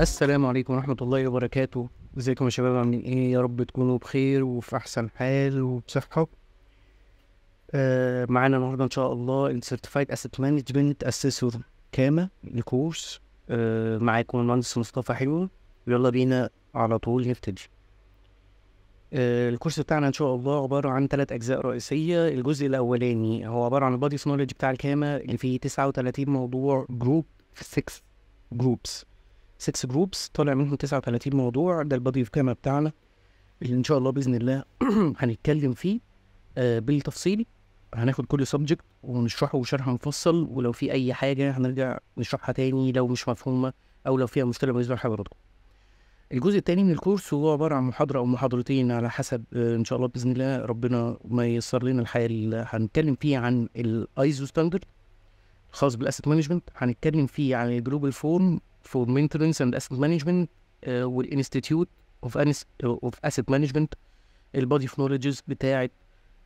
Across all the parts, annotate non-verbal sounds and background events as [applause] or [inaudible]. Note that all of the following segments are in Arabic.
السلام عليكم ورحمة الله وبركاته ازيكم يا شباب عاملين ايه يا رب تكونوا بخير وفي احسن حال وبصحة آه معانا النهاردة ان شاء الله السيرتيفايد اسيت مانجمنت اسيسور كاما الكورس آه معاكم المهندس مصطفى حلو يلا بينا على طول نبتدي آه، الكورس بتاعنا ان شاء الله عباره عن ثلاث اجزاء رئيسيه الجزء الاولاني هو عباره عن البادي نولج بتاع الكاما اللي فيه 39 موضوع جروب في 6 جروبس 6 جروبس طالع منهم 39 موضوع ده البادي اوف كاما بتاعنا اللي ان شاء الله باذن الله [clears throat] هنتكلم فيه آه، بالتفصيل هناخد كل سبجكت ونشرحه شرح مفصل ولو في اي حاجه هنرجع نشرحها تاني لو مش مفهومه او لو فيها مشكله باذن الله حضراتكم الجزء الثاني من الكورس هو عباره عن محاضره او محاضرتين على حسب آه، ان شاء الله باذن الله ربنا ما ييسر لنا الحياه اللي هنتكلم فيه عن الايزو ستاندرد الخاص بالاسيت مانجمنت هنتكلم فيه عن الجلوبال فورم فور مينتنس اند اسيت مانجمنت والانستيتيوت اوف اوف اسيت مانجمنت البادي اوف نولجز بتاعه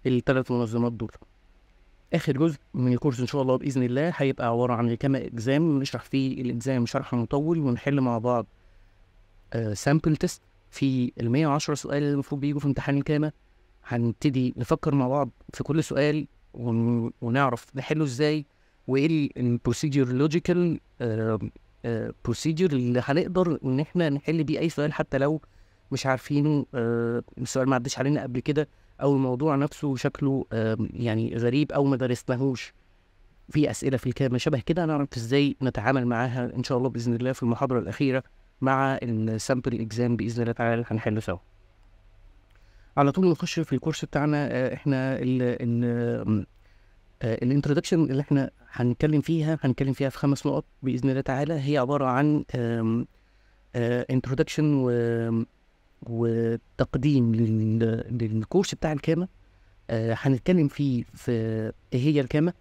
الثلاث منظمات دول اخر جزء من الكورس ان شاء الله باذن الله هيبقى عباره عن كام اكزام نشرح فيه الاكزام شرح مطول ونحل مع بعض سامبل آه، تيست في ال 110 سؤال اللي المفروض بيجوا في امتحان الكامه هنبتدي نفكر مع بعض في كل سؤال ونعرف نحله ازاي وايه البروسيجر لوجيكال بروسيجر اللي هنقدر ان احنا نحل بيه اي سؤال حتى لو مش عارفينه آه السؤال ما عداش علينا قبل كده او الموضوع نفسه شكله آه يعني غريب او ما درسناهوش في اسئله في الكامه شبه كده هنعرف ازاي نتعامل معاها ان شاء الله باذن الله في المحاضره الاخيره مع السامبل اكزام باذن الله تعالى هنحل هنحله سوا على طول نخش في الكورس بتاعنا آه، احنا ال الانترودكشن آه، اللي احنا هنتكلم فيها هنتكلم فيها في خمس نقط باذن الله تعالى هي عباره عن انترودكشن آه، و وتقديم للكورس بتاع الكاما هنتكلم فيه في ايه هي الكاما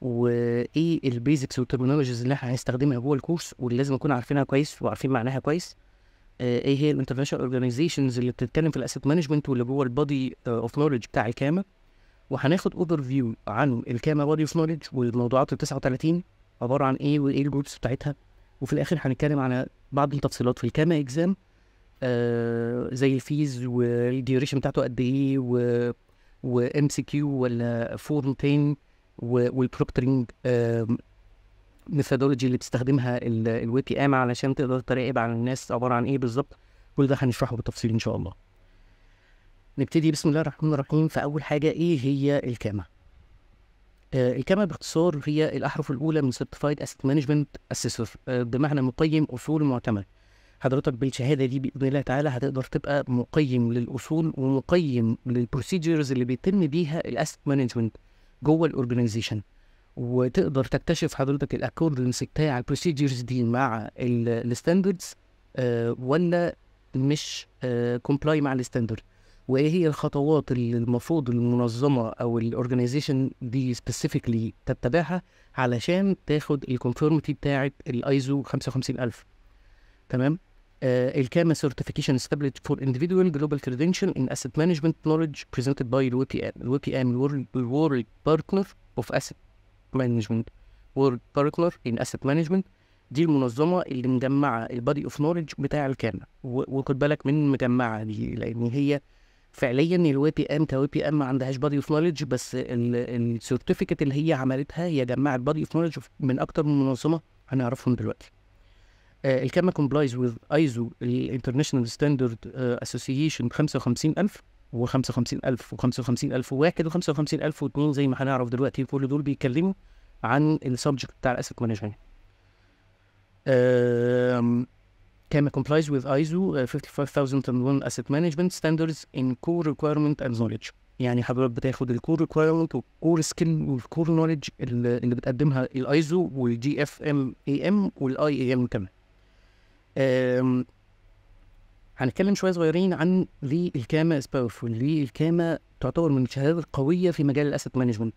وايه البيزكس والترمينولوجيز اللي احنا هنستخدمها جوه الكورس واللي لازم نكون عارفينها كويس وعارفين معناها كويس آه، ايه هي الانترناشونال اورجانيزيشنز اللي بتتكلم في الاسيت مانجمنت واللي جوه البادي اوف نولج بتاع الكاما وهناخد اوفر فيو عن الكاما بادي اوف نولج والموضوعات ال 39 عباره عن ايه وايه الجروبس بتاعتها وفي الاخر هنتكلم على بعض التفصيلات في الكاما اكزام آه زي الفيز والديوريشن بتاعته قد ايه و وام سي كيو ولا فورم تاني والبروكترنج ميثودولوجي اللي بتستخدمها الوي بي ام علشان تقدر تراقب على الناس عباره عن ايه بالظبط كل ده هنشرحه بالتفصيل ان شاء الله نبتدي بسم الله الرحمن الرحيم فاول حاجه ايه هي الكاما آه، الكاما باختصار هي الاحرف الاولى من سيرتيفايد اسيت مانجمنت اسيسور بمعنى مقيم اصول معتمد حضرتك بالشهاده دي باذن الله تعالى هتقدر تبقى مقيم للاصول ومقيم للبروسيجرز اللي بيتم بيها الاسيت مانجمنت جوه الاورجنايزيشن وتقدر تكتشف حضرتك الاكوردنس بتاع البروسيجرز دي مع الستاندردز آه، ولا مش كومبلاي آه، مع الستاندرد وايه هي الخطوات اللي المفروض المنظمه او الاورجنايزيشن دي سبيسيفيكلي تتبعها علشان تاخد الكونفورميتي بتاعه الايزو 55000 تمام الكاما سيرتيفيكيشن استابليت فور اندفيدوال جلوبال كريدنشال ان اسيت مانجمنت نولج بريزنتد باي الوي بي ام الوي بي ام الورلد بارتنر اوف اسيت مانجمنت وورلد بارتنر ان اسيت مانجمنت دي المنظمه اللي مجمعه البادي اوف نولج بتاع الكاما وخد بالك من مجمعه دي لان هي فعليا الوي بي ام كوي بي ام ما عندهاش بادي اوف نولج بس السيرتيفيكت اللي هي عملتها هي جمعت بادي اوف نولج من اكتر من منظمه هنعرفهم دلوقتي الكما كومبلايز وذ ايزو الانترناشونال ستاندرد اسوسيشن 55000 و55000 و55000 واحد و55000 واثنين زي ما هنعرف دلوقتي كل دول بيتكلموا عن السبجكت بتاع الاسيت مانجمنت كما كومبلايز with آه، ISO 55001 asset management standards in core ريكويرمنت and knowledge يعني حضرتك بتاخد الكور ريكويرمنت والكور سكيل والكور نولج اللي بتقدمها الايزو والجي اف ام اي ام والاي اي ام كمان هنتكلم شويه صغيرين عن ليه الكاما از باورفول ليه الكاما تعتبر من الشهادات القويه في مجال الاسيت آه، مانجمنت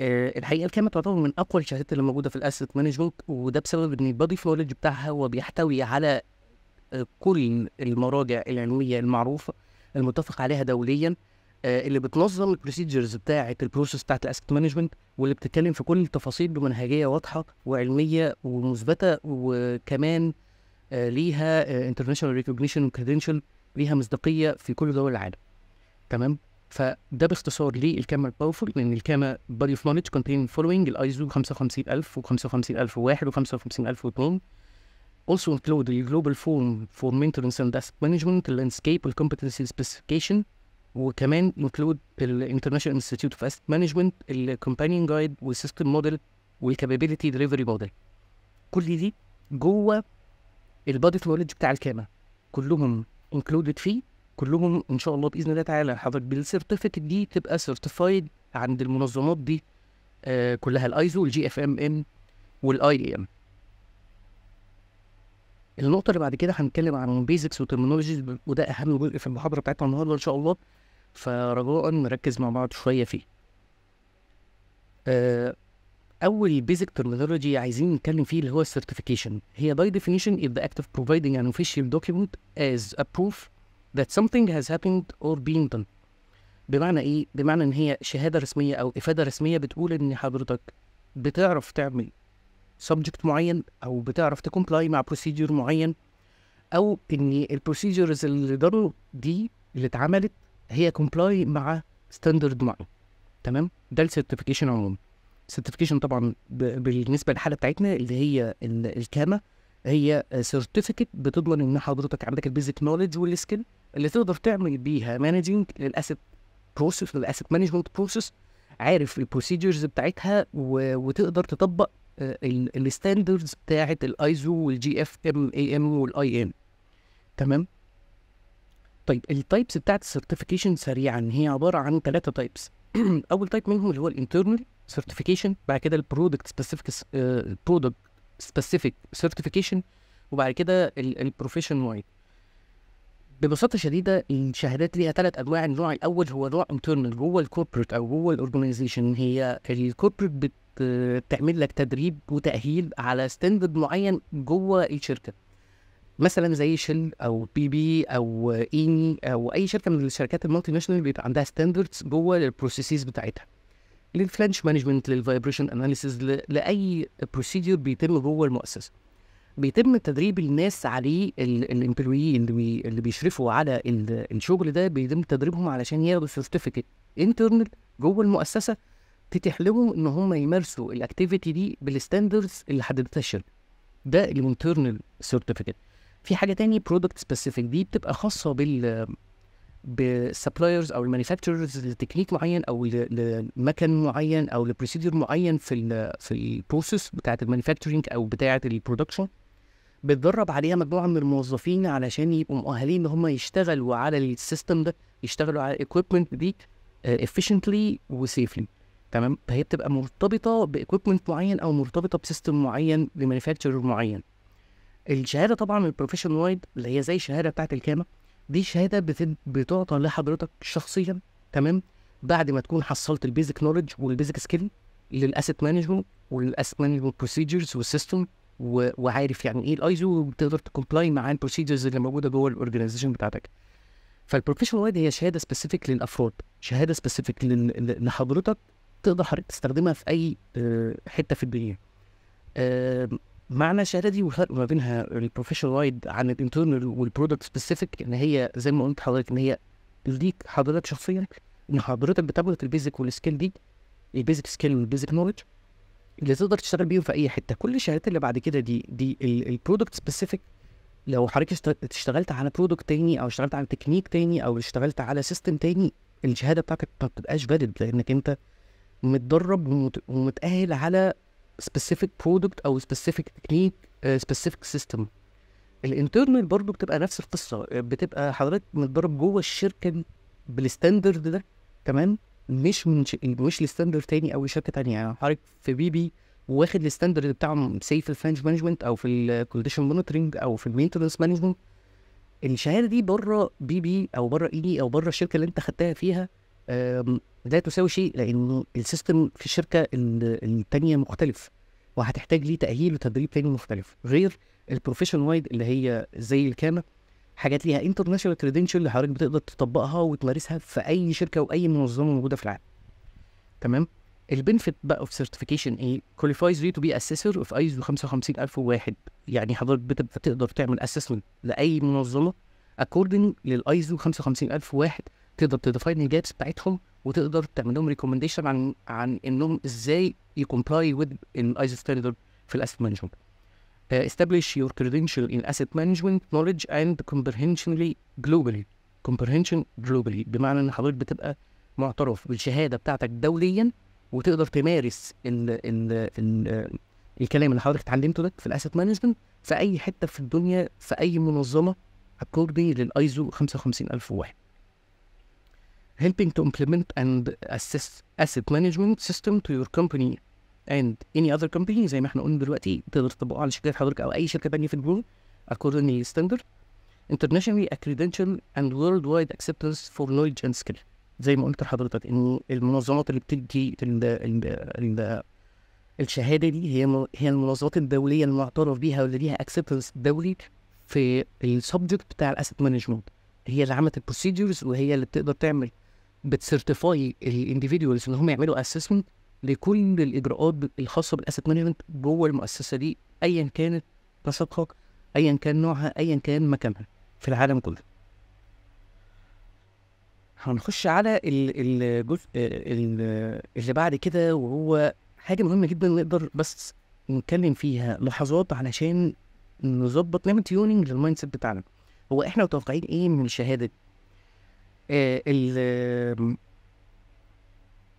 الحقيقه الكاما تعتبر من اقوى الشهادات اللي موجوده في الاسيت مانجمنت وده بسبب ان البادي فلولوجي بتاعها هو بيحتوي على آه، كل المراجع العلميه المعروفه المتفق عليها دوليا آه، اللي بتنظم البروسيجرز بتاعه البروسيس بتاعه الاسيت مانجمنت واللي بتتكلم في كل التفاصيل بمنهجيه واضحه وعلميه ومثبته وكمان ليها انترناشونال ريكوجنيشن وكريدنشال ليها مصداقيه في كل دول العالم تمام فده باختصار ليه الكاميرا باورفول لان الكاميرا بادي اوف نولج كونتين فولوينج الايزو 55000 و 55001 و 55002 also include the global فور for maintenance and asset management, the landscape, the competency specification, وكمان include the International Institute of Asset Management, جايد companion guide والسيستم موديل والكابابيلتي دليفري موديل. كل دي جوه البادي فلويد بتاع الكامة كلهم انكلودد فيه كلهم ان شاء الله باذن الله تعالى حضرتك بالسيرتيفيكت دي تبقى سيرتيفايد عند المنظمات دي آه كلها الايزو والجي اف ام ام والاي ام النقطة اللي بعد كده هنتكلم عن بيزكس وترمينولوجيز وده أهم جزء في المحاضرة بتاعتنا النهاردة إن شاء الله فرجاء نركز مع بعض شوية فيه. آه اول بيزك ترمينولوجي عايزين نتكلم فيه اللي هو السيرتيفيكيشن هي باي ديفينيشن اف the act of providing an official document از a proof that something has happened or بين done بمعنى ايه بمعنى ان هي شهاده رسميه او افاده رسميه بتقول ان حضرتك بتعرف تعمل سبجكت معين او بتعرف تكومبلاي مع بروسيجر معين او ان البروسيجرز اللي ضروا دي اللي اتعملت هي كومبلاي مع ستاندرد معين تمام ده السيرتيفيكيشن عموما سيرتيفيكيشن طبعا بالنسبه للحاله بتاعتنا اللي هي الكاما هي سيرتيفيكت بتضمن ان حضرتك عندك البيزك نولج والسكيل اللي تقدر تعمل بيها مانجنج للاسيت بروسيس للاسيت مانجمنت بروسيس عارف البروسيجرز بتاعتها وتقدر تطبق الستاندردز بتاعه الايزو والجي اف ام اي ام والاي ام تمام طيب التايبس بتاعت السيرتيفيكيشن سريعا هي عباره عن ثلاثه تايبس [clears throat] اول تايب منهم اللي هو الانترنال سيرتيفيكيشن بعد كده البرودكت سبيسيفيك برودكت سبيسيفيك سيرتيفيكيشن وبعد كده البروفيشن وايد ببساطه شديده الشهادات ليها ثلاث انواع النوع الاول هو نوع انترنال جوه الكوربريت او جوه الاورجنايزيشن هي الكوربريت بتعمل لك تدريب وتاهيل على ستاندرد معين جوه الشركه مثلا زي شل او بي بي او ايني او اي شركه من الشركات المالتي ناشونال بيبقى عندها ستاندردز جوه البروسيسز بتاعتها للفلانش مانجمنت للفايبريشن اناليسيز لاي بروسيدور بيتم جوه المؤسسه بيتم تدريب الناس عليه الامبلوي اللي, اللي بيشرفوا على الشغل ده بيتم تدريبهم علشان ياخدوا سيرتيفيكت انترنال جوه المؤسسه تتيح لهم ان هم يمارسوا الاكتيفيتي دي بالستاندردز اللي حددتها الشركه ده الانترنال سيرتيفيكت في حاجه تاني برودكت سبيسيفيك دي بتبقى خاصه بال بالسبلايرز او المانيفاكتشرز لتكنيك معين او لمكان معين او لبروسيدور معين في الـ في البروسيس بتاعه المانيفاكتشرنج او بتاعه البرودكشن بتدرب عليها مجموعه من الموظفين علشان يبقوا مؤهلين ان هم يشتغلوا على السيستم ده يشتغلوا على الاكويبمنت دي آه، efficiently وسيفلي تمام فهي بتبقى مرتبطه باكويبمنت معين او مرتبطه بسيستم معين لمانيفاكتشر معين الشهاده طبعا البروفيشن وايد اللي هي زي الشهاده بتاعه الكامه دي شهاده بتعطى لحضرتك شخصيا تمام بعد ما تكون حصلت البيزك نولج والبيزك سكيل للاسيت مانجمنت والاسيت مانجمنت بروسيجرز والسيستم و... وعارف يعني ايه الايزو وبتقدر تكومبلاي مع البروسيجرز اللي موجوده جوه الاورجنايزيشن بتاعتك فالبروفيشن وايد هي شهاده سبيسيفيك للافراد شهاده سبيسيفيك لحضرتك تقدر حضرتك تستخدمها في اي آه، حته في الدنيا معنى الشهاده دي والفرق ما بينها البروفيشنال يعني وايد عن الانترنال والبرودكت سبيسيفيك ان هي زي ما قلت حضرتك ان هي ليك حضرتك شخصيا ان حضرتك بتاخد البيزك والسكيل دي البيزك سكيل والبيزك نولج اللي تقدر تشتغل بيهم في اي حته كل الشهادات اللي بعد كده دي دي البرودكت سبيسيفيك لو حضرتك اشتغلت على برودكت تاني او اشتغلت على تكنيك تاني او اشتغلت على سيستم تاني الشهاده بتاعتك ما بتبقاش فاليد لانك انت متدرب ومتاهل على سبيسيفيك برودكت او سبيسيفيك تكنيك سبيسيفيك سيستم الانترنال برضه بتبقى نفس القصه آه، بتبقى حضرتك متدرب جوه الشركه بالستاندرد ده تمام مش من ش... مش لستاندرد تاني او شركه تانيه يعني حضرتك في بي بي واخد الستاندرد بتاعهم سي في الفرنش مانجمنت او في الكونديشن مونيتورنج او في المينتنس مانجمنت الشهاده دي بره بي بي او بره اي e او بره الشركه اللي انت خدتها فيها لا تساوي شيء لان السيستم في الشركه الثانيه مختلف وهتحتاج ليه تاهيل وتدريب تاني مختلف غير البروفيشن وايد اللي هي زي الكام حاجات ليها انترناشونال كريدنشال اللي حضرتك بتقدر تطبقها وتمارسها في اي شركه واي منظمه موجوده في العالم تمام البنفيت بقى اوف سيرتيفيكيشن ايه كواليفايز يو تو بي اسيسور اوف ايزو واحد يعني حضرتك بتقدر تعمل اسسمنت لاي منظمه اكوردنج للايزو 55000 واحد تقدر تديفاين الجابس بتاعتهم وتقدر تعمل لهم ريكومنديشن عن عن انهم ازاي يكومبلاي وذ الايزو ستاندرد في الاسيت مانجمنت آه، establish your credential in asset management knowledge and comprehensionally globally comprehension globally بمعنى ان حضرتك بتبقى معترف بالشهاده بتاعتك دوليا وتقدر تمارس ال ال آه، الكلام اللي حضرتك اتعلمته ده في الاسيت مانجمنت في اي حته في الدنيا في اي منظمه اكوردنج للايزو 55001 helping to implement and assist asset management system to your company and any other company زي ما احنا قلنا دلوقتي تقدر تطبقه على شركات حضرتك او اي شركه ثانيه في الجروب according to standard internationally a credential and worldwide acceptance for knowledge and skill زي ما قلت لحضرتك ان المنظمات اللي بتدي الشهاده دي هي هي المنظمات الدوليه المعترف بيها واللي ليها اكسبتنس دولي في السبجكت بتاع الاسيت مانجمنت هي اللي عملت البروسيجرز وهي اللي بتقدر تعمل بتسيرتيفاي الانديفيدوالز ان هم يعملوا اسسمنت لكل الاجراءات الخاصه بالاسيت مانجمنت جوه المؤسسه دي ايا كانت نسقها ايا كان نوعها ايا كان مكانها في العالم كله هنخش على الجزء اللي بعد كده وهو حاجه مهمه جدا نقدر بس نتكلم فيها لحظات علشان نظبط نعمل تيوننج للمايند سيت بتاعنا هو احنا متوقعين ايه من شهادة آه، ال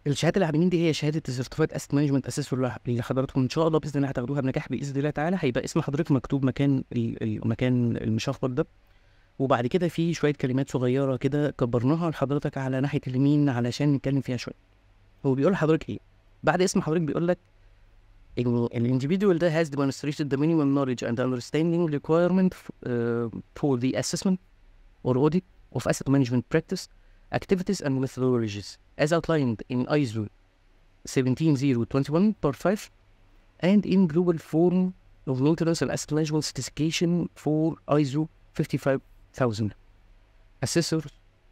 الشهاده العاملين دي هي شهاده السيرتيفايد اسيت مانجمنت اساس اللي حضراتكم ان شاء الله باذن الله هتاخدوها بنجاح باذن الله تعالى هيبقى اسم حضرتك مكتوب مكان المكان المشخبط ده وبعد كده في شويه كلمات صغيره كده كبرناها لحضرتك على ناحيه اليمين علشان نتكلم فيها شويه هو بيقول لحضرتك ايه بعد اسم حضرتك بيقول لك individual ده has demonstrated the minimum knowledge and understanding requirement آه، for the assessment or audit of asset management practice, activities and methodologies, as outlined in ISO 17021 Part 5 and in Global Forum of Nautilus and Asset Management Certification for ISO 55000. Assessor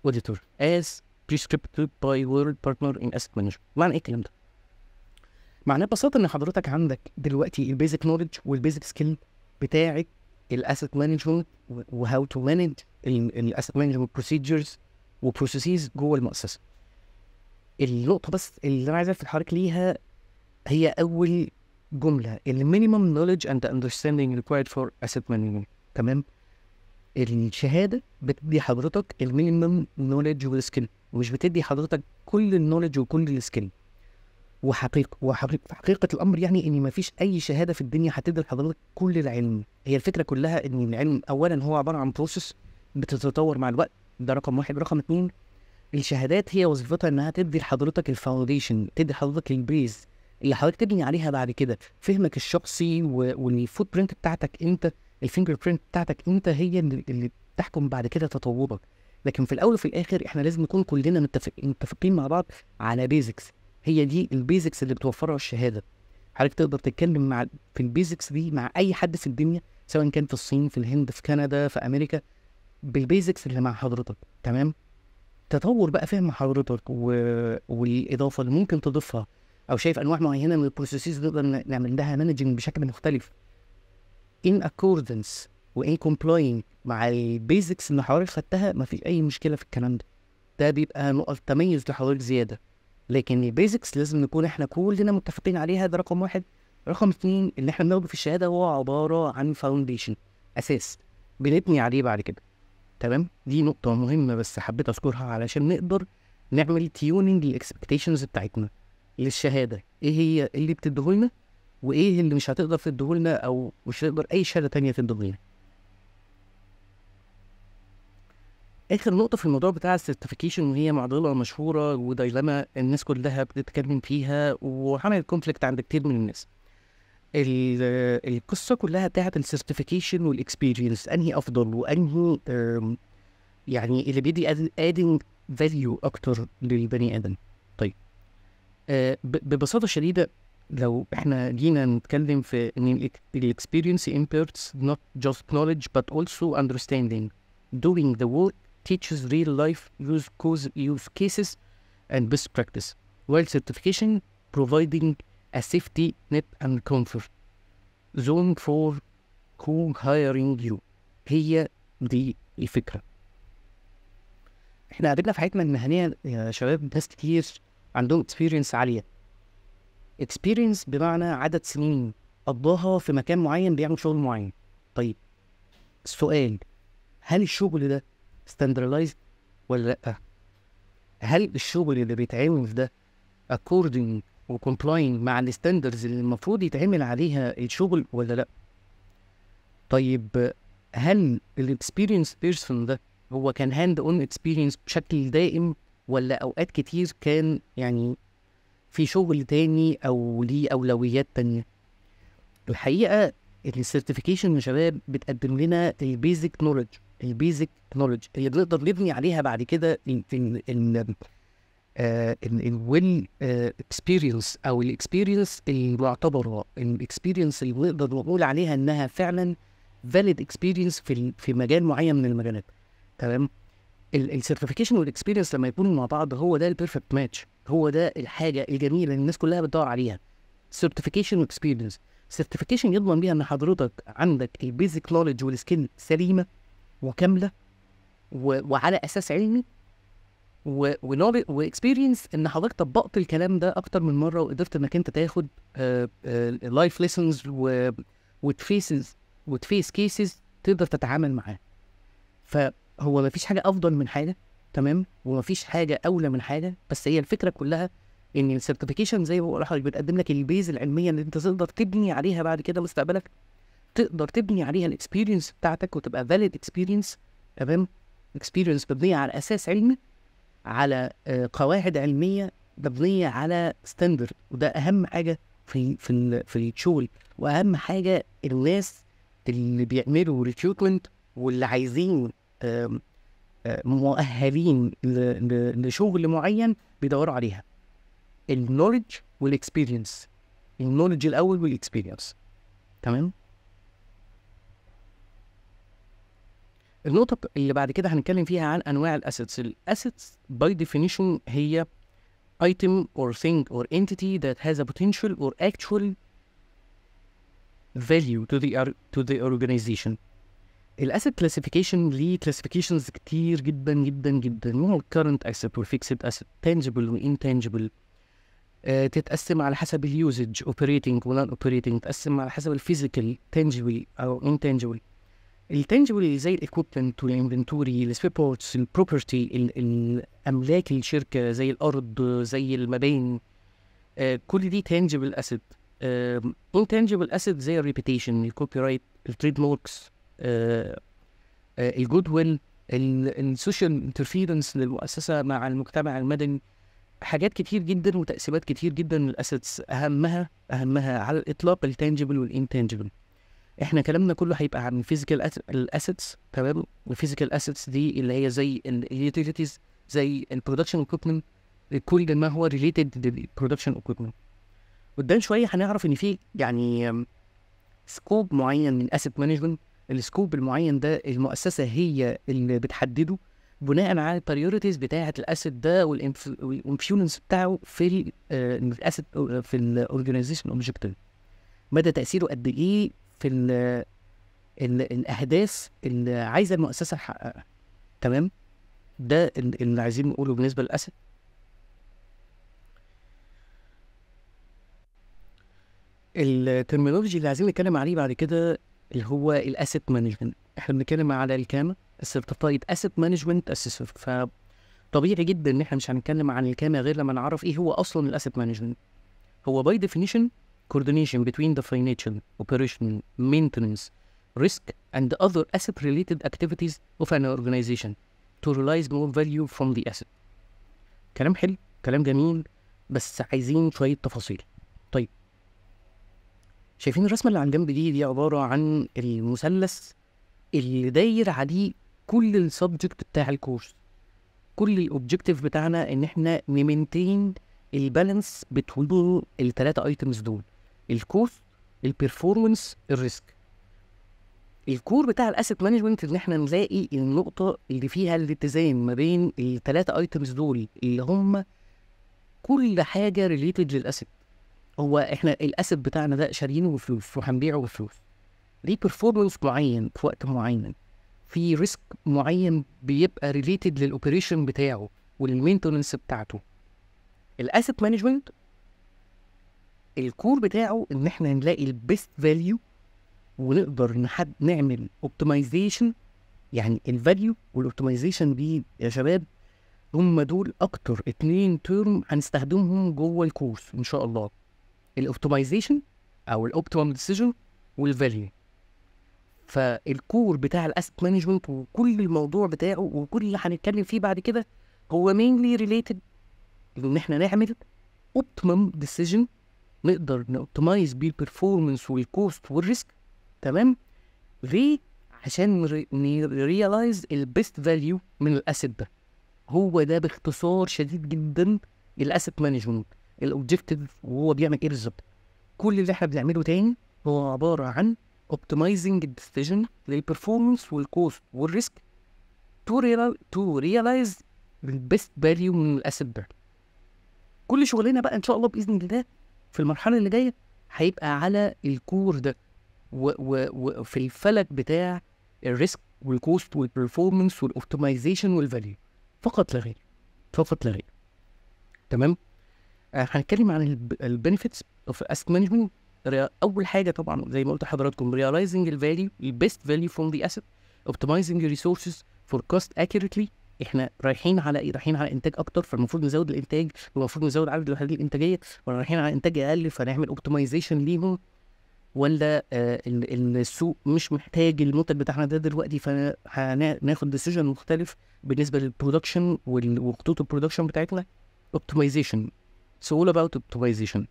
Auditor as prescribed by World Partner in Asset Management. معناه ببساطه ان حضرتك عندك دلوقتي البيزك نولج والبيزك سكيل بتاعه الاسيت مانجمنت وهاو تو مانج الاسيت مانجمنت بروسيجرز وبروسيسز جوه المؤسسه النقطه بس اللي انا عايز افتح حضرتك ليها هي اول جمله المينيمم نولج اند اندرستاندينج ريكوايرد فور اسيت مانجمنت تمام الشهاده بتدي حضرتك المينيمم نولج والسكيل ومش بتدي حضرتك كل النولج وكل السكيل وحقيقه وحقيقه حقيقه الامر يعني ان ما فيش اي شهاده في الدنيا هتدي لحضرتك كل العلم هي الفكره كلها ان العلم اولا هو عباره عن بروسيس بتتطور مع الوقت ده رقم واحد رقم اتنين الشهادات هي وظيفتها انها تدي لحضرتك الفاونديشن تدي لحضرتك البيز اللي حضرتك تبني عليها بعد كده فهمك الشخصي والفوت برنت بتاعتك انت الفينجر برنت بتاعتك انت هي اللي بتحكم بعد كده تطورك لكن في الاول وفي الاخر احنا لازم نكون كلنا متفقين متفقين مع بعض على بيزكس هي دي البيزكس اللي بتوفرها الشهاده حضرتك تقدر تتكلم مع في البيزكس دي مع اي حد في الدنيا سواء كان في الصين في الهند في كندا في امريكا بالبيزكس اللي مع حضرتك تمام تطور بقى فهم حضرتك و... والاضافه اللي ممكن تضيفها او شايف انواع معينه من البروسيسز نقدر نعمل لها مانجنج بشكل مختلف ان اكوردنس وان كومبلاين مع البيزكس اللي حضرتك خدتها ما في اي مشكله في الكلام ده ده بيبقى نقط تميز لحضرتك زياده لكن البيزكس لازم نكون احنا كلنا متفقين عليها ده رقم واحد رقم اثنين اللي احنا بناخده في الشهاده هو عباره عن فاونديشن اساس بنبني عليه بعد كده تمام دي نقطه مهمه بس حبيت اذكرها علشان نقدر نعمل تيوننج للاكسبكتيشنز بتاعتنا للشهاده ايه هي اللي بتديهولنا وايه اللي مش هتقدر تديهولنا او مش هتقدر اي شهاده تانية تديهولنا اخر نقطه في الموضوع بتاع السيرتيفيكيشن وهي معضله مشهوره ودايلما الناس كلها بتتكلم فيها وعملت كونفليكت عند كتير من الناس القصه كلها بتاعت السيرتيفيكيشن والاكسبيرينس انهي افضل وانهي يعني اللي بيدي ادنج فاليو اكتر للبني ادم طيب آه، ببساطه شديده لو احنا جينا نتكلم في ان الاكسبيرينس امبيرتس not just knowledge but also understanding doing the work teaches real-life use, cause, use cases and best practice, while certification providing a safety net and comfort. Zone for who hiring you هي دي الفكرة. احنا قابلنا في حياتنا المهنية يا شباب ناس كتير عندهم experience عالية. experience بمعنى عدد سنين قضاها في مكان معين بيعمل شغل معين. طيب السؤال هل الشغل ده ستاندرلايز ولا لا هل الشغل اللي بيتعمل ده according وكومبلاين مع الستاندرز اللي المفروض يتعمل عليها الشغل ولا لا طيب هل الاكسبيرينس بيرسون ده هو كان هاند اون اكسبيرينس بشكل دائم ولا اوقات كتير كان يعني في شغل تاني او ليه اولويات تانية الحقيقه السيرتيفيكيشن يا شباب بتقدم لنا البيزك نولج البيزك نولج اللي تقدر نبني عليها بعد كده آه، آه، ال الويل اكسبيرينس او الاكسبيرينس المعتبره الاكسبيرينس اللي بنقدر نقول عليها انها فعلا فاليد اكسبيرينس في في مجال معين من المجالات تمام السيرتيفيكيشن والاكسبيرينس لما يكونوا مع بعض هو ده البيرفكت ماتش هو ده الحاجه الجميله اللي الناس كلها بتدور عليها سيرتيفيكيشن واكسبيرينس سيرتيفيكيشن يضمن بيها ان حضرتك عندك البيزك نولج والسكيل سليمه وكامله وعلى اساس علمي وان واكسبيرينس ان حضرتك طبقت الكلام ده اكتر من مره وقدرت انك انت تاخد لايف ليسنز وتفيسز وتفيس كيسز تقدر تتعامل معاه فهو ما فيش حاجه افضل من حاجه تمام وما فيش حاجه اولى من حاجه بس هي الفكره كلها ان السيرتيفيكيشن زي ما بقول لحضرتك بتقدم لك البيز العلميه اللي انت تقدر تبني عليها بعد كده مستقبلك تقدر تبني عليها الاكسبيرينس بتاعتك وتبقى فاليد اكسبيرينس تمام اكسبيرينس مبنيه على اساس علمي على آه، قواعد علميه مبنيه على ستاندرد وده اهم حاجه في في في الشغل واهم حاجه الناس اللي بيعملوا ريكروتمنت واللي عايزين آه، مؤهلين لشغل معين بيدوروا عليها النولج والاكسبيرينس النولج الاول والاكسبيرينس تمام النقطة اللي بعد كده هنتكلم فيها عن أنواع الأسيتس الأسيتس باي ديفينيشن هي item or thing or entity that has a potential or actual value to the to the organization الاسيت كلاسيفيكيشن ليه classifications كتير جدا جدا جدا current منها الكرنت اسيت والفيكسد اسيت تانجبل وانتانجبل تتقسم على حسب ال usage operating و non operating تتقسم على حسب ال physical tangible او intangible التانجبل زي الايكوبمنت والانفنتوري السبير البروبرتي املاك الشركه زي الارض زي المباني آه، كل دي تانجبل اسيت انتانجبل اسيت زي الريبيتيشن الكوبي رايت التريد ماركس الجود ويل السوشيال انترفيرنس للمؤسسه مع المجتمع المدني حاجات كتير جدا وتقسيمات كتير جدا للاسيتس اهمها اهمها على الاطلاق التانجبل والانتانجبل احنا كلامنا كله هيبقى عن فيزيكال الاسيتس تمام الفيزيكال اسيتس دي اللي هي زي اليوتيليتيز زي البرودكشن اكويبمنت كل ما هو ريليتد للبرودكشن اكويبمنت قدام شويه هنعرف ان في يعني سكوب معين من اسيت مانجمنت السكوب المعين ده المؤسسه هي اللي بتحدده بناء على البريورتيز بتاعه الاسيت ده والانفلونس بتاعه في الاسيت آه، آه، في الاورجنايزيشن اوبجكتيف مدى تاثيره قد ايه في الـ الـ الاهداف اللي عايزه المؤسسه تحققها تمام ده اللي عايزين نقوله بالنسبه للاسد الترمينولوجي اللي عايزين نتكلم عليه بعد كده اللي هو الاسيت مانجمنت احنا بنتكلم على الكام السيرتيفايد اسيت مانجمنت اسيسور ف طبيعي جدا ان احنا مش هنتكلم عن الكام غير لما نعرف ايه هو اصلا الاسيت مانجمنت هو باي ديفينيشن coordination between the financial, operational, maintenance, risk, and other asset-related activities of an organization to realize more value from the asset. كلام حلو، كلام جميل، بس عايزين شوية تفاصيل. طيب، شايفين الرسمة اللي على الجنب دي دي عبارة عن المثلث اللي داير عليه كل السبجكت بتاع الكورس. كل الاوبجيكتيف بتاعنا ان احنا نمنتين البالانس بين الثلاثه ايتمز دول الكوست البرفورمانس الريسك الكور بتاع الاسيت مانجمنت ان احنا نلاقي النقطه اللي فيها الاتزان ما بين الثلاثه ايتمز دول اللي هم كل حاجه ريليتد للاسيت هو احنا الاسيت بتاعنا ده شاريينه بفلوس وهنبيعه بفلوس ليه بيرفورمانس معين في وقت معين في ريسك معين بيبقى ريليتد للاوبريشن بتاعه والمينتننس بتاعته الاسيت مانجمنت الكور بتاعه ان احنا نلاقي البيست فاليو ونقدر نحد نعمل اوبتمايزيشن يعني الفاليو والاوبتمايزيشن دي يا شباب هم دول اكتر اتنين تيرم هنستخدمهم جوه الكورس ان شاء الله الاوبتمايزيشن او الاوبتيمم ديسيجن والفاليو فالكور بتاع الاسك مانجمنت وكل الموضوع بتاعه وكل اللي هنتكلم فيه بعد كده هو مينلي ريليتد ان احنا نعمل اوبتيمم ديسيجن نقدر نوبتمايز بيه البرفورمانس والكوست والريسك تمام ليه عشان نريلايز البيست فاليو من الاسيت ده هو ده باختصار شديد جدا الاسيت مانجمنت الاوبجكتيف وهو بيعمل ايه بالظبط كل اللي احنا بنعمله تاني هو عباره عن اوبتمايزنج الديسيجن للبرفورمانس والكوست والريسك تو تو ريلايز البيست فاليو من الاسيت ده كل شغلنا بقى ان شاء الله باذن الله في المرحله اللي جايه هيبقى على الكور ده وفي الفلك بتاع الريسك والكوست والبرفورمانس والاوبتمايزيشن والفاليو فقط لا غير فقط لا غير تمام آه، هنتكلم عن البنفيتس اوف اسيت مانجمنت اول حاجه طبعا زي ما قلت لحضراتكم رياليزنج الفاليو البيست فاليو فروم ذا اسيت اوبتمايزنج ريسورسز فور كوست accurately احنا رايحين على ايه رايحين على انتاج اكتر فالمفروض نزود الانتاج والمفروض نزود عدد الوحدات الانتاجيه ولا رايحين على انتاج اقل فنعمل اوبتمايزيشن ليهم ولا آه السوق مش محتاج المنتج بتاعنا ده دلوقتي فهناخد ديسيجن مختلف بالنسبه للبرودكشن وخطوط البرودكشن بتاعتنا اوبتمايزيشن سو اول اباوت اوبتمايزيشن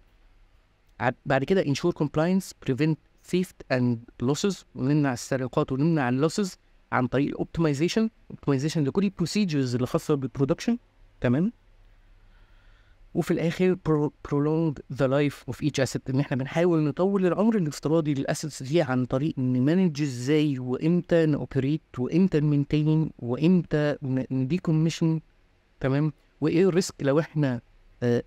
بعد كده انشور كومبلاينس بريفنت ثيفت اند لوسز ونمنع السرقات ونمنع اللوسز عن طريق الاوبتمايزيشن اوبتمايزيشن لكل البروسيجرز اللي خاصه بالبرودكشن تمام وفي الاخر prolong the life of each asset ان احنا بنحاول نطول العمر الافتراضي للاسيتس دي عن طريق نمانج ازاي وامتى نوبريت وامتى نمنتين وامتى ندي كوميشن تمام وايه الريسك لو احنا آه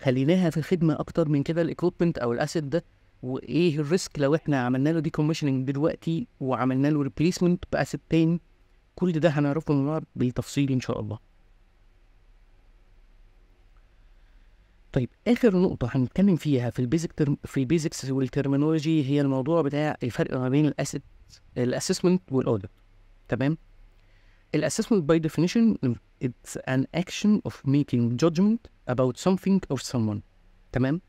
خليناها في الخدمه اكتر من كده الاكوبمنت او الاسيت ده وايه الريسك لو احنا عملنا له ديكوميشننج دلوقتي وعملنا له ريبليسمنت باسيت تاني كل ده هنعرفه النهارده بالتفصيل ان شاء الله طيب اخر نقطه هنتكلم فيها في البيزك ترم في البيزكس والترمينولوجي هي الموضوع بتاع الفرق ما بين الاسيت الاسسمنت والاوديت تمام الاسسمنت باي ديفينيشن it's an action of making جادجمنت about something or someone تمام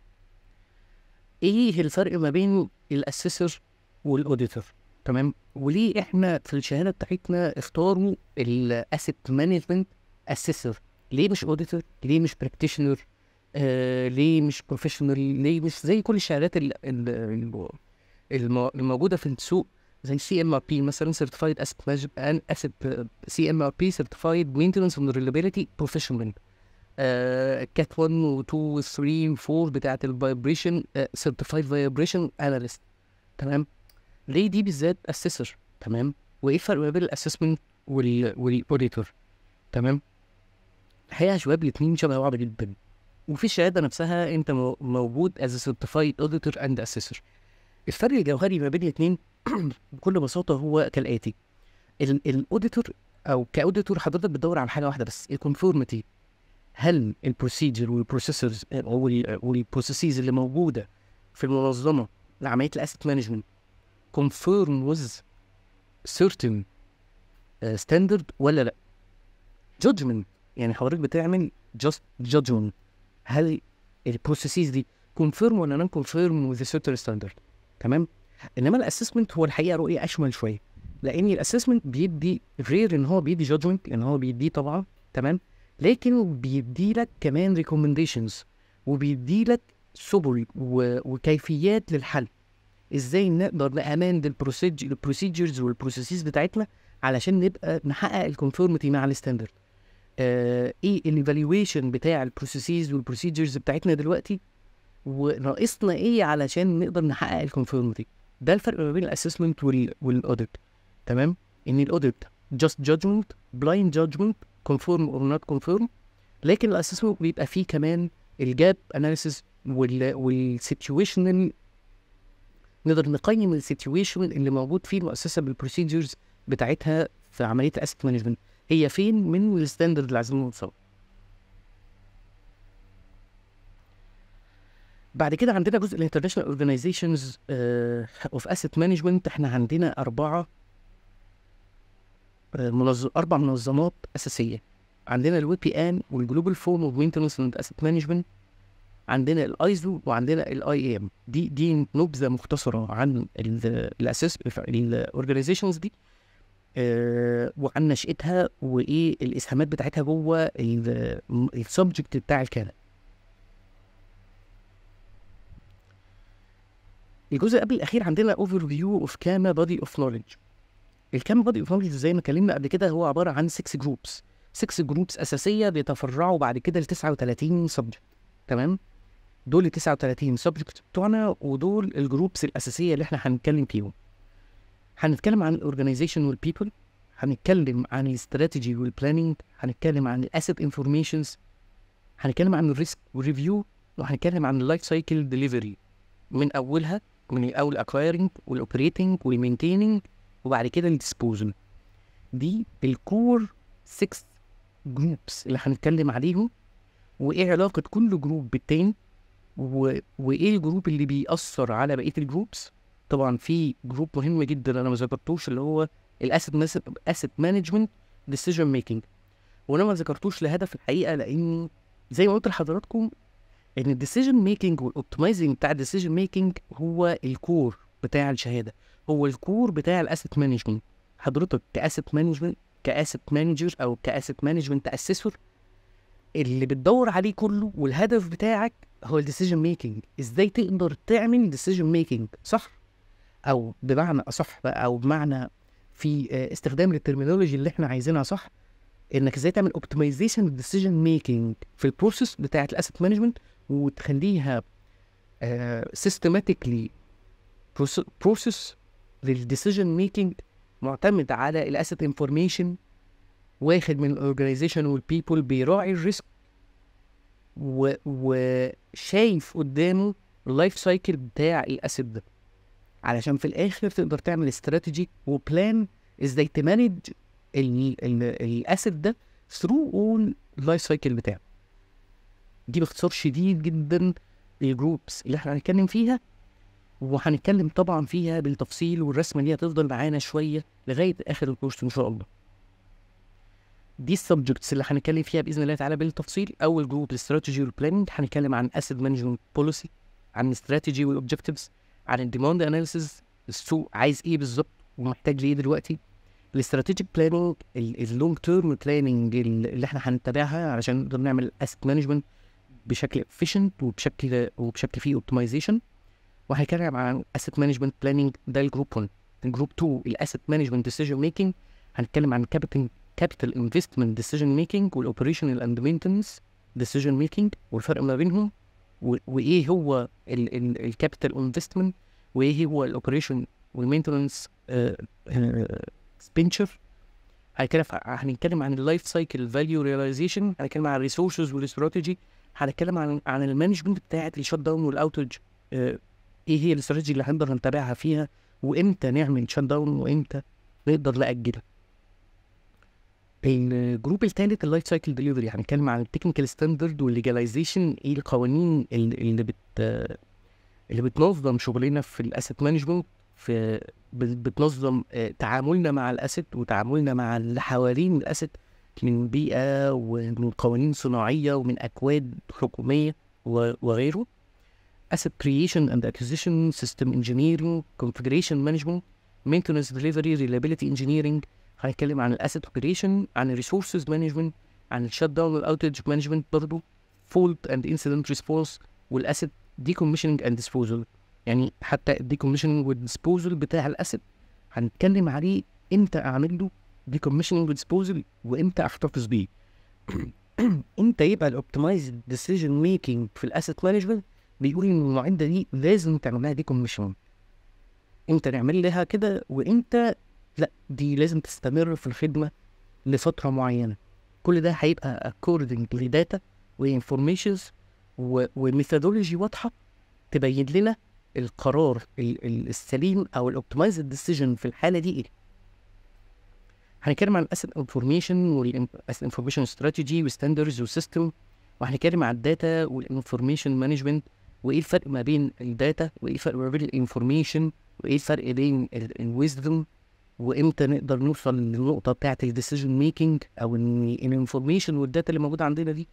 ايه الفرق ما بين الاسيسور والاوديتور تمام وليه احنا في الشهاده بتاعتنا اختاروا الاسيت مانجمنت اسسور ليه مش اوديتور ليه مش براكتيشنر آه ليه مش بروفيشنال ليه مش زي كل الشهادات الموجوده في السوق زي سي ام ار بي مثلا سيرتيفايد اسيت اسيت سي ام ار بي سيرتيفايد مينتنس اند ريلابيلتي بروفيشنال آه، كات 1 و 2 و 3 و 4 بتاعت الفايبريشن سيرتيفايد فايبريشن اناليست تمام ليه دي بالذات اسسر تمام وايه الفرق ما بين الاسسمنت والاوديتور تمام الحقيقه يا شباب الاثنين شبه بعض جدا وفي الشهاده نفسها انت موجود از سيرتيفايد اوديتور اند اسسر الفرق الجوهري ما بين الاثنين [clears throat] بكل بساطه هو كالاتي الاوديتور او كاوديتور حضرتك بتدور على حاجه واحده بس الكونفورمتي هل البروسيجر والبروسيسرز والبروسيسز اللي موجوده في المنظمه لعمليه الاسيت مانجمنت كونفيرم وذ سيرتن ستاندرد ولا لا جادجمنت يعني حضرتك بتعمل جاست جادجمنت هل البروسيسز دي كونفيرم ولا نون كونفيرم وذ سيرتن ستاندرد تمام انما الاسسمنت هو الحقيقه رؤيه اشمل شويه لان الاسسمنت بيدي غير ان هو بيدي جادجمنت ان هو بيديه طبعا تمام لكن بيدي لك كمان ريكومنديشنز وبيدي لك سبل وكيفيات للحل ازاي نقدر نامان البروسيجرز والبروسيسز بتاعتنا علشان نبقى نحقق الكونفورمتي مع الستاندرد آه ايه الايفالويشن بتاع البروسيسز والبروسيجرز بتاعتنا دلوقتي وناقصنا ايه علشان نقدر نحقق الكونفورمتي ده الفرق ما بين الاسسمنت والاوديت تمام ان الاوديت جاست جادجمنت بلايند جادجمنت كونفورم اور نوت كونفورم لكن الاسسمنت بيبقى فيه كمان الجاب اناليسيس والسيتويشنال نقدر نقيم السيتويشن اللي موجود فيه المؤسسه بالبروسيدجرز بتاعتها في عمليه الاسيت مانجمنت هي فين من الستاندرد اللي عايزين نوصل بعد كده عندنا جزء الانترناشونال اورجانيزيشنز اوف اسيت مانجمنت احنا عندنا اربعه منظم اربع منظمات اساسيه عندنا الوي بي ان والجلوبال فورم فون اند اسيت مانجمنت عندنا الايزو وعندنا الاي ام دي دي نبذه مختصره عن الاساس الاورجنايزيشنز دي آه، وعن نشاتها وايه الاسهامات بتاعتها جوه السبجكت بتاع الكلام الجزء قبل الاخير عندنا اوفر فيو اوف كاما بادي اوف نولج الكام بادي فانكشنز زي ما اتكلمنا قبل كده هو عباره عن 6 جروبس 6 جروبس اساسيه بيتفرعوا بعد كده ل 39 سبجكت تمام دول ال 39 سبجكت بتوعنا ودول الجروبس الاساسيه اللي احنا هنتكلم فيهم هنتكلم عن الاورجنايزيشن والبيبل هنتكلم عن الاستراتيجي والبلاننج هنتكلم عن الاسيت انفورميشنز هنتكلم عن الريسك والريفيو وهنتكلم عن اللايف سايكل ديليفري من اولها من الاول اكوايرنج والاوبريتنج والمينتيننج وبعد كده الديسبوزل دي الكور 6 جروبس اللي هنتكلم عليهم وايه علاقه كل جروب بالتاني و... وايه الجروب اللي بيأثر على بقيه الجروبس طبعا في جروب مهم جدا انا ما ذكرتوش اللي هو الاسيت اسيت مانجمنت ديسيجن ميكنج وانا ما ذكرتوش لهدف الحقيقه لان زي ما قلت لحضراتكم ان الديسيجن ميكنج والاوبتمايزنج بتاع الديسيجن ميكنج هو الكور بتاع الشهاده هو الكور بتاع الاسيت مانجمنت حضرتك كاسيت مانجمنت كاسيت مانجر او كاسيت مانجمنت اسيسور اللي بتدور عليه كله والهدف بتاعك هو الديسيجن ميكنج ازاي تقدر تعمل ديسيجن ميكنج صح او بمعنى اصح بقى او بمعنى في آه، استخدام للترمينولوجي اللي احنا عايزينها صح انك ازاي تعمل اوبتمايزيشن للديسيجن ميكنج في البروسيس بتاعه الاسيت مانجمنت وتخليها سيستماتيكلي آه، بروسيس للديسيجن ميكنج معتمد على الاسيت انفورميشن واخد من الاورجنايزيشن والبيبول بيراعي الريسك وشايف قدامه اللايف سايكل بتاع الاسيت ده علشان في الاخر تقدر تعمل استراتيجي وبلان ازاي تمانج الاسيت ده ثرو اول اللايف سايكل بتاعه دي باختصار شديد جدا الجروبس اللي احنا هنتكلم فيها وهنتكلم طبعا فيها بالتفصيل والرسمه دي هتفضل معانا شويه لغايه اخر الكورس ان شاء الله دي السبجكتس اللي هنتكلم فيها باذن الله تعالى بالتفصيل اول جروب الاستراتيجي والبلاننج هنتكلم عن اسيد مانجمنت بوليسي عن الاستراتيجي والاوبجكتيفز عن الديماند اناليسيز السوق عايز ايه بالظبط ومحتاج ليه دلوقتي الاستراتيجيك بلاننج اللونج تيرم بلاننج اللي احنا هنتبعها علشان نقدر نعمل اسيت مانجمنت بشكل افيشنت وبشكل وبشكل فيه اوبتمايزيشن وهنتكلم عن اسيت مانجمنت بلاننج ده الجروب 1 الجروب 2 الاسيت مانجمنت ديسيجن ميكنج هنتكلم عن كابيتال كابيتال انفستمنت ديسيجن ميكنج والاوبريشنال اند مينتنس ديسيجن ميكنج والفرق ما بينهم وايه هو الكابيتال انفستمنت وايه هو الاوبريشن والمينتنس اكسبنشر آه، آه، هنتكلم هنتكلم عن اللايف سايكل فاليو رياليزيشن هنتكلم عن الريسورسز والاستراتيجي هنتكلم عن عن المانجمنت بتاعت الشوت داون والاوتج ايه هي الاستراتيجي اللي هنقدر نتابعها فيها وامتى نعمل شات داون وامتى نقدر ناجلها الجروب الثالث اللايف سايكل ديليفري هنتكلم عن التكنيكال ستاندرد والليجاليزيشن ايه القوانين اللي بت اللي بتنظم شغلنا في الاسيت مانجمنت في بتنظم آه، تعاملنا مع الاسيت وتعاملنا مع اللي حوالين الاسيت من بيئه ومن قوانين صناعيه ومن اكواد حكوميه وغيره asset creation and acquisition, system engineering, configuration management, maintenance delivery, reliability engineering هنتكلم عن الاسيت اوبريشن عن الريسورسز مانجمنت عن الشت داون والاوتج مانجمنت برضه فولت اند انسيدنت ريسبونس والاسيت ديكوميشننج اند ديسبوزل يعني حتى الديكوميشننج والديسبوزل بتاع الاسيت هنتكلم عليه امتى اعمل له ديكوميشننج وديسبوزل وامتى احتفظ بيه امتى يبقى الاوبتمايز ديسيجن ميكنج في الاسيت مانجمنت بيقول ان المعده دي لازم تعملها كوميشن امتى نعمل لها كده وامتى لا دي لازم تستمر في الخدمه لفتره معينه كل ده هيبقى according لداتا وانفورميشنز وميثودولوجي واضحه تبين لنا القرار السليم او الاوبتمايز ديسيجن في الحاله دي ايه هنتكلم عن الاسيت انفورميشن والاسيت انفورميشن استراتيجي وستاندرز وسيستم وهنتكلم عن الداتا والانفورميشن مانجمنت وايه الفرق ما بين الداتا وايه الفرق ما بين الانفورميشن وايه الفرق بين الويزدم وامتى نقدر نوصل للنقطه بتاعه الديسيجن ميكنج او ان الانفورميشن والداتا اللي موجوده عندنا دي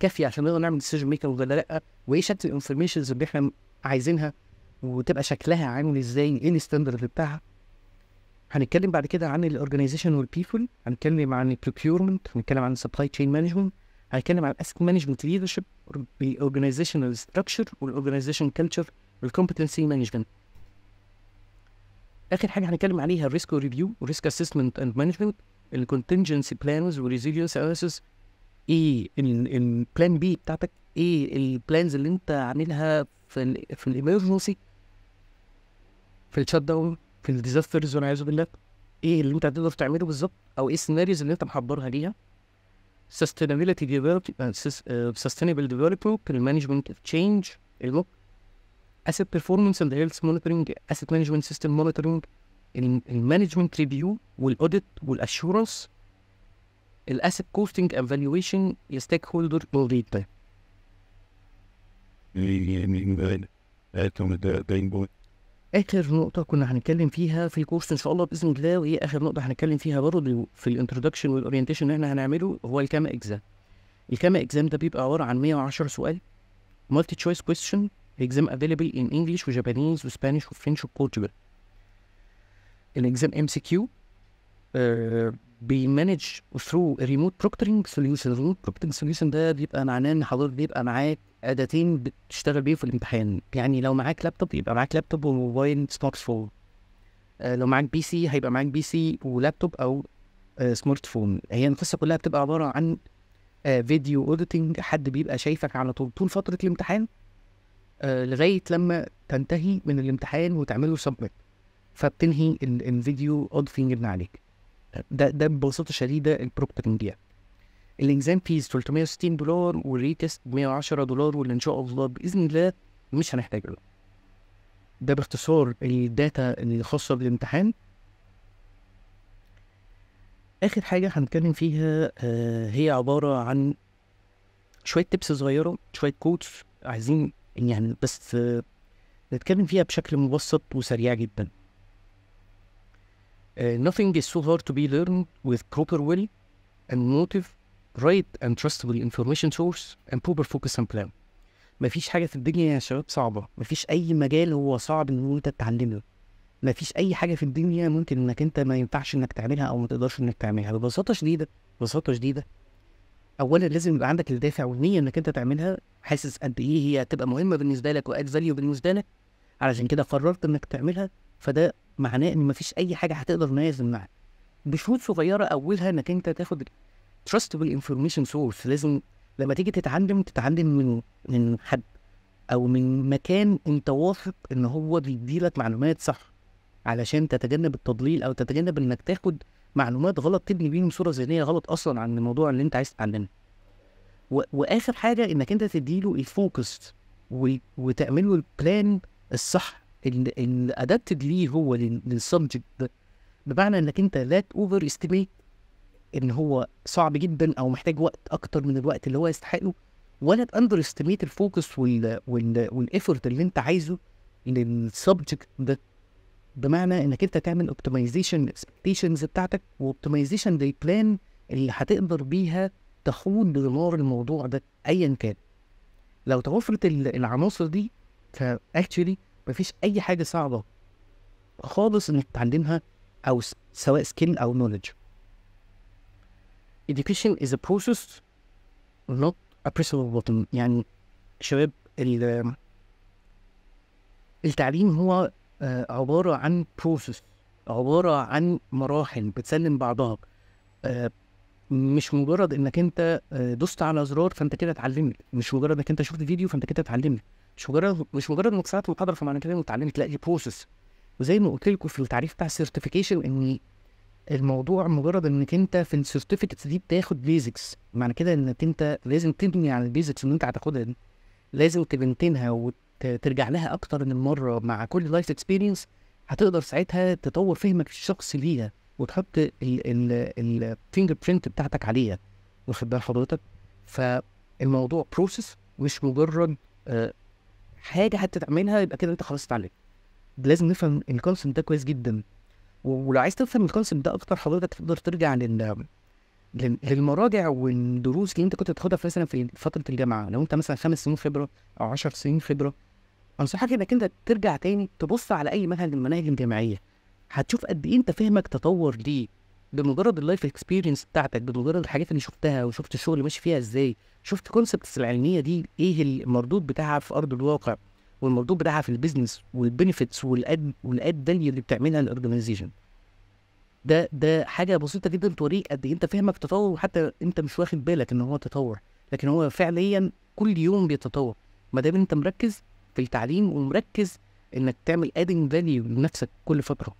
كافيه عشان نقدر نعمل ديسيجن ميكنج ولا لا وايه شكل الانفورميشنز اللي احنا عايزينها وتبقى شكلها عامل ازاي ايه الستاندرد بتاعها هنتكلم بعد كده عن الاورجنايزيشن والبيبول هنتكلم عن البروكيورمنت هنتكلم عن السبلاي تشين مانجمنت هنتكلم عن اسك مانجمنت ليدرشيب الاورجنايزيشنال ستراكشر والاورجنايزيشن كلتشر والكومبتنسي مانجمنت اخر حاجه هنتكلم عليها الريسك ريفيو والريسك اسسمنت اند مانجمنت الكونتنجنسي بلانز والريزيلينس اناليسيس ايه البلان بي بتاعتك ايه البلانز اللي انت عاملها في الـ في الايمرجنسي في الشات داون في الديزاسترز والعياذ بالله ايه اللي انت هتقدر تعمله بالظبط او ايه السيناريوز اللي انت محضرها ليها sustainability development and sustainable development and management of change اللوك asset performance and health monitoring asset management system monitoring المانجمنت ريفيو والاوديت والاشورنس الاسيت كوستنج اند فالويشن ستيك هولدر بولديتا اخر نقطه كنا هنتكلم فيها في الكورس ان شاء الله باذن الله وهي اخر نقطه هنتكلم فيها برضه في الانترودكشن والاورينتيشن اللي احنا هنعمله هو الكام اكزام الكام اكزام ده بيبقى عباره عن 110 سؤال مالتي تشويس كويستشن اكزام افيلبل ان انجلش وجابانيز وسبانيش وفرنش وبورتوجال الاكزام ام آه، سي كيو بيمانج ثرو ريموت بروكترنج سوليوشن ريموت بروكترنج سوليوشن ده بيبقى معناه ان حضرتك بيبقى معاك اداتين بتشتغل بيه في الامتحان يعني لو معاك لابتوب يبقى معاك لابتوب وموبايل سمارت فون آه لو معاك بي سي هيبقى معاك بي سي ولابتوب او آه سمارت فون هي القصه كلها بتبقى عباره عن آه فيديو اوديتنج حد بيبقى شايفك على طول طول فتره الامتحان آه، لغايه لما تنتهي من الامتحان وتعمله سبمت فبتنهي الفيديو اوديتنج من عليك ده ده ببساطه شديده البروكتنج يعني الانجزام فيز 360 دولار والريتست 110 دولار واللي ان شاء الله باذن الله مش هنحتاج له ده باختصار الداتا الخاصه بالامتحان اخر حاجه هنتكلم فيها آه هي عباره عن شويه تبس صغيره شويه كوتس عايزين يعني بس آه نتكلم فيها بشكل مبسط وسريع جدا Uh, nothing is so hard to be learned with proper will and motive right and trustable information source and proper focus and plan مفيش حاجة في الدنيا يا شباب صعبة مفيش أي مجال هو صعب إن أنت تتعلمه مفيش أي حاجة في الدنيا ممكن إنك أنت ما ينفعش إنك تعملها أو ما تقدرش إنك تعملها ببساطة شديدة ببساطة شديدة أولا لازم يبقى عندك الدافع والنية إنك أنت تعملها حاسس قد إيه هي هتبقى مهمة بالنسبة لك وأد فاليو بالنسبة لك علشان كده قررت إنك تعملها فده معناه إن مفيش أي حاجة هتقدر إن هي بشروط صغيرة أولها إنك أنت تاخد تراستبل انفورميشن سورس لازم لما تيجي تتعلم تتعلم من من حد او من مكان انت واثق ان هو بيديلك معلومات صح علشان تتجنب التضليل او تتجنب انك تاخد معلومات غلط تبني بيهم صوره ذهنيه غلط اصلا عن الموضوع اللي انت عايز تتعلمه واخر حاجه انك انت تديله الفوكس وتعمل له البلان الصح اللي ادابتد ليه هو للسبجكت ده بمعنى انك انت لا اوفر استيميت ان هو صعب جدا او محتاج وقت اكتر من الوقت اللي هو يستحقه ولا تاندر استميت الفوكس وال وال والافورت اللي انت عايزه للسبجكت ده بمعنى انك انت تعمل اوبتمايزيشن اكسبكتيشنز بتاعتك واوبتمايزيشن للبلان اللي هتقدر بيها تخوض دمار الموضوع ده ايا كان لو توفرت العناصر دي فاكشولي مفيش اي حاجه صعبه خالص انك تتعلمها او سواء سكيل او نوليدج education is a process not a personal of button يعني شباب التعليم هو آه، عبارة عن process عبارة عن مراحل بتسلم بعضها آه، مش مجرد انك انت آه، دوست على زرار فانت كده اتعلمت مش مجرد انك انت شفت فيديو فانت كده اتعلمت مش مجرد مش مجرد انك سمعت محاضره فمعنى كده انك اتعلمت لا دي بروسس وزي ما قلت لكم في التعريف بتاع السيرتيفيكيشن ان الموضوع مجرد انك انت في السيرتيفيكتس دي بتاخد بيزكس معنى كده انك انت لازم تبني على البيزكس اللي انت هتاخدها دي لازم تبنتنها وترجع لها اكتر من مره مع كل لايف اكسبيرينس هتقدر ساعتها تطور فهمك الشخصي ليها وتحط الفينجر برينت بتاعتك عليها واخد بال حضرتك فالموضوع بروسيس مش مجرد آه، حاجه حتى تعملها يبقى كده انت خلاص اتعلمت لازم نفهم الكونسنت ده كويس جدا ولو عايز تفهم الكونسيبت ده اكتر حضرتك تقدر ترجع لل للمراجع والدروس اللي انت كنت بتاخدها مثلا في فتره الجامعه لو انت مثلا خمس سنين خبره او 10 سنين خبره انصحك انك انت ترجع تاني تبص على اي منهج من المناهج الجامعيه هتشوف قد ايه انت فهمك تطور ليه بمجرد اللايف اكسبيرينس بتاعتك بمجرد الحاجات اللي شفتها وشفت الشغل ماشي فيها ازاي شفت كونسبتس العلميه دي ايه المردود بتاعها في ارض الواقع والمردود بتاعها في البيزنس والبنفيتس والاد والاد فاليو اللي بتعملها الاورجنايزيشن ده ده حاجه بسيطه جدا توريك قد ايه انت فهمك تطور وحتى انت مش واخد بالك ان هو تطور لكن هو فعليا كل يوم بيتطور ما دام انت مركز في التعليم ومركز انك تعمل ادنج فاليو لنفسك كل فتره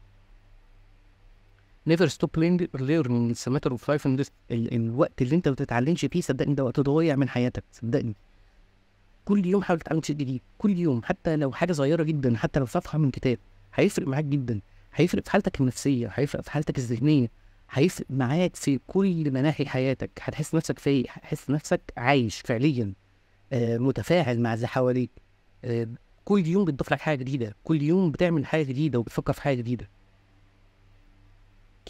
نيفر ستوب ليرنينج اتس اوف لايف الوقت اللي انت ما بتتعلمش فيه صدقني ده وقت ضايع من حياتك صدقني كل يوم حاول تتعلم شيء جديد كل يوم حتى لو حاجه صغيره جدا حتى لو صفحه من كتاب هيفرق معاك جدا هيفرق في حالتك النفسيه هيفرق في حالتك الذهنيه هيفرق معاك في كل مناحي حياتك هتحس نفسك فايق هتحس نفسك عايش فعليا آه متفاعل مع اللي حواليك آه كل يوم بتضيف لك حاجه جديده كل يوم بتعمل حاجه جديده وبتفكر في حاجه جديده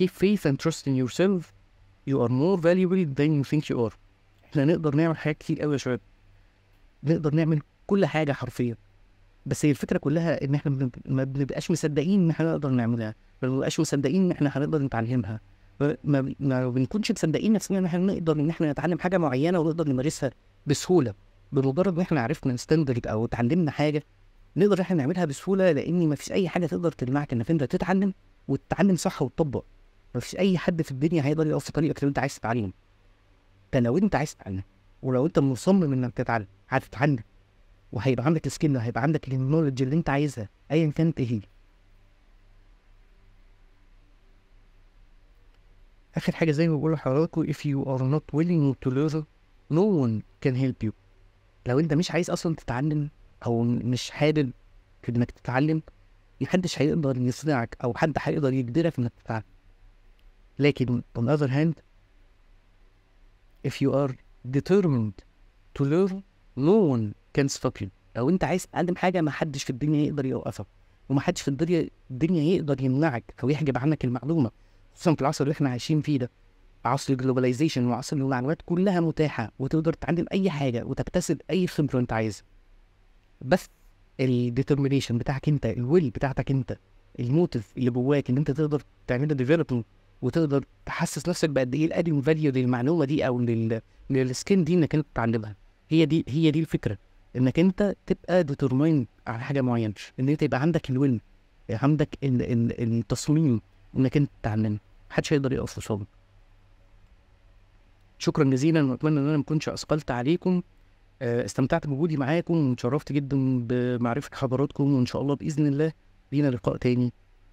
keep faith and trust in yourself you are more valuable than you think you are احنا نقدر نعمل حاجات كتير قوي يا شباب نقدر نعمل كل حاجه حرفيا بس هي الفكره كلها ان احنا ما بنبقاش مصدقين ان احنا نقدر نعملها ما بنبقاش مصدقين ان احنا هنقدر نتعلمها ما, ما بنكونش مصدقين نفسنا ان احنا نقدر ان احنا نتعلم حاجه معينه ونقدر نمارسها بسهوله بمجرد ان احنا عرفنا نستندرد او اتعلمنا حاجه نقدر احنا نعملها بسهوله لان ما فيش اي حاجه تقدر تمنعك انك انت تتعلم وتتعلم صح وتطبق ما فيش اي حد في الدنيا هيقدر يقف في طريقك لو انت عايز تتعلم ده لو انت عايز تتعلم ولو انت مصمم انك تتعلم هتتعلم وهيبقى عندك سكيل هيبقى عندك النولج اللي انت عايزها ايا كانت ايه هي اخر حاجه زي ما بقول لحضراتكم if you are not willing to learn no one can help you لو انت مش عايز اصلا تتعلم او مش حابب انك تتعلم محدش هيقدر يصنعك او حد هيقدر يجبرك انك تتعلم لكن on the other hand if you are determined to learn no one can stop you لو انت عايز تقدم حاجه ما حدش في الدنيا يقدر يوقفك وما حدش في الدنيا الدنيا يقدر يمنعك او يحجب عنك المعلومه خصوصا في العصر اللي احنا عايشين فيه ده عصر الجلوباليزيشن وعصر المعلومات كلها متاحه وتقدر تتعلم اي حاجه وتكتسب اي خبره انت عايزها بس الديترمينيشن بتاعك انت الويل بتاعتك انت الموتيف اللي جواك ان انت تقدر تعملها ديفلوبمنت وتقدر تحسس نفسك بقد ايه الادي فاليو للمعلومه دي او لل للسكين دي انك انت تتعلمها هي دي هي دي الفكره انك انت تبقى ديترماين على حاجه معينه ان انت يبقى عندك الويل عندك ان ان التصميم انك انت تتعلمها محدش هيقدر يقف قصادك شكرا جزيلا واتمنى ان انا ما اكونش اثقلت عليكم آه، استمتعت بوجودي معاكم وتشرفت جدا بمعرفه حضراتكم وان شاء الله باذن الله لينا لقاء تاني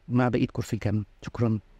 مع بقيه كورسي كامل شكرا